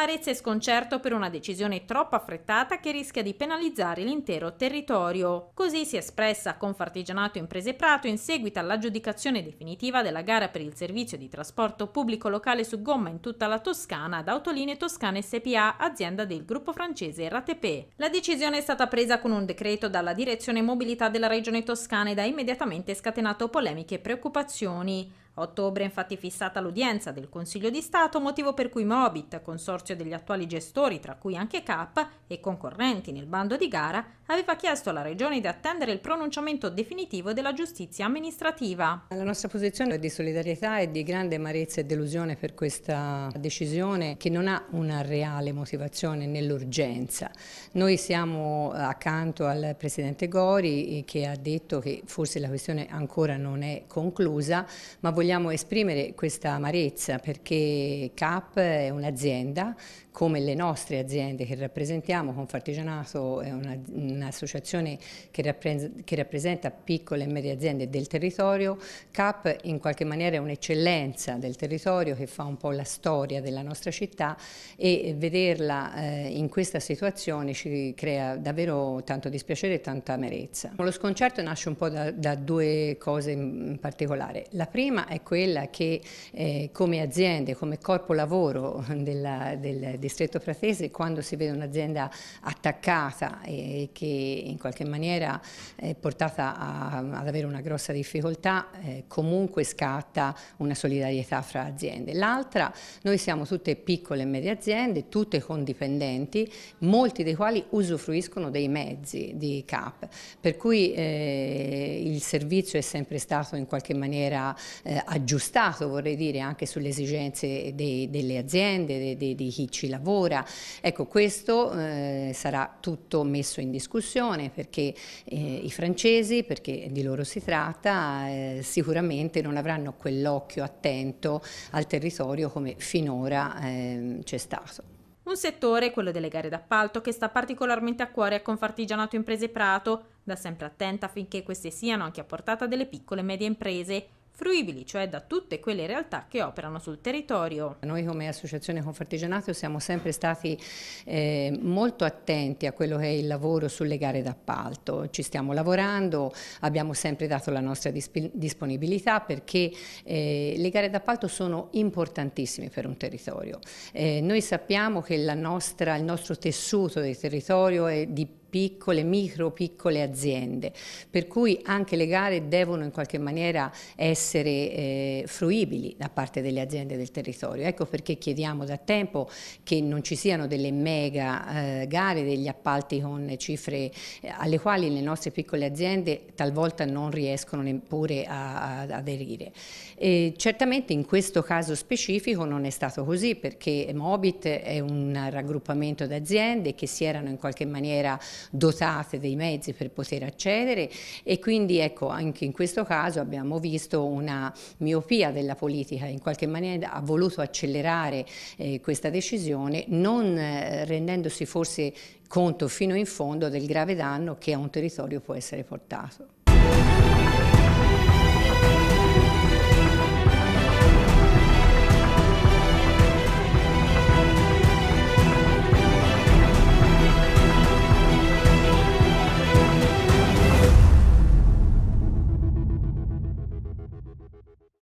amarezza e sconcerto per una decisione troppo affrettata che rischia di penalizzare l'intero territorio. Così si è espressa Confartigianato Imprese Prato in seguito all'aggiudicazione definitiva della gara per il servizio di trasporto pubblico locale su gomma in tutta la Toscana ad Autoline Toscane SPA, azienda del gruppo francese RATP. La decisione è stata presa con un decreto dalla Direzione Mobilità della Regione Toscana ed ha immediatamente scatenato polemiche e preoccupazioni. Ottobre è infatti fissata l'udienza del Consiglio di Stato, motivo per cui Mobit, consorzio degli attuali gestori, tra cui anche K, e concorrenti nel bando di gara, aveva chiesto alla Regione di attendere il pronunciamento definitivo della giustizia amministrativa. La nostra posizione è di solidarietà e di grande amarezza e delusione per questa decisione che non ha una reale motivazione nell'urgenza. Noi siamo accanto al Presidente Gori eh, che ha detto che forse la questione ancora non è conclusa, ma vogliamo vogliamo esprimere questa amarezza perché CAP è un'azienda come le nostre aziende che rappresentiamo, Confartigianato è un'associazione che, che, rappresenta piccole e medie aziende del territorio, CAP in qualche maniera è un'eccellenza del territorio che fa un po' la storia della nostra città e vederla eh, in questa situazione ci crea davvero tanto dispiacere e tanta amarezza. Lo sconcerto nasce un po' da, da due cose in particolare. La prima è quella che eh, come aziende, come corpo lavoro della, del distretto pratese, quando si vede un'azienda attaccata e che in qualche maniera è portata a, ad avere una grossa difficoltà, eh, comunque scatta una solidarietà fra aziende. L'altra, noi siamo tutte piccole e medie aziende, tutte con dipendenti, molti dei quali usufruiscono dei mezzi di CAP, per cui eh, il servizio è sempre stato in qualche maniera eh, eh, aggiustato vorrei dire anche sulle esigenze dei, delle aziende, di, di chi ci lavora. Ecco questo eh, sarà tutto messo in discussione perché eh, i francesi, perché di loro si tratta, eh, sicuramente non avranno quell'occhio attento al territorio come finora ehm, c'è stato. Un settore, quello delle gare d'appalto, che sta particolarmente a cuore a Confartigianato Imprese Prato, da sempre attenta affinché queste siano anche a portata delle piccole e medie imprese fruibili, cioè da tutte quelle realtà che operano sul territorio. Noi come associazione Confartigianato siamo sempre stati eh, molto attenti a quello che è il lavoro sulle gare d'appalto, ci stiamo lavorando, abbiamo sempre dato la nostra disp disponibilità perché eh, le gare d'appalto sono importantissime per un territorio. Eh, noi sappiamo che nostra, il nostro tessuto del territorio è di più piccole, micro, piccole aziende, per cui anche le gare devono in qualche maniera essere eh, fruibili da parte delle aziende del territorio. Ecco perché chiediamo da tempo che non ci siano delle mega eh, gare, degli appalti con cifre eh, alle quali le nostre piccole aziende talvolta non riescono neppure a, ad aderire. E certamente in questo caso specifico non è stato così perché Mobit è un raggruppamento di aziende che si erano in qualche maniera dotate dei mezzi per poter accedere e quindi ecco anche in questo caso abbiamo visto una miopia della politica in qualche maniera ha voluto accelerare eh, questa decisione non eh, rendendosi forse conto fino in fondo del grave danno che a un territorio può essere portato.